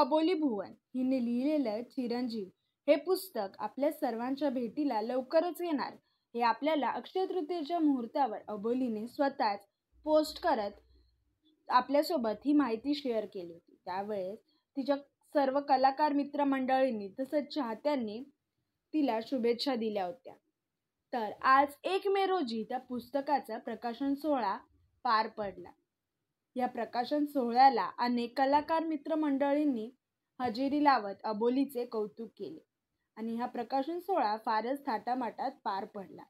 अबोली भुवन हिने लिहिलेलं चिरंजीव हे पुस्तक आपल्या सर्वांच्या भेटीला लवकरच येणार हे आपल्याला अक्षय तृतीयेच्या मुहूर्तावर अबोलीने स्वतःच पोस्ट करत आपल्यासोबत ही माहिती शेअर केली होती त्यावेळेस तिच्या सर्व कलाकार मित्रमंडळींनी तसंच चाहत्यांनी तिला शुभेच्छा दिल्या होत्या तर आज एक मे रोजी त्या पुस्तकाचा प्रकाशन सोहळा पार पडला या प्रकाशन सोहळ्याला अनेक कलाकार मित्रमंडळींनी हजेरी लावत अबोलीचे कौतुक केले आणि हा प्रकाशन सोहळा फारच थाटामाटात पार पडला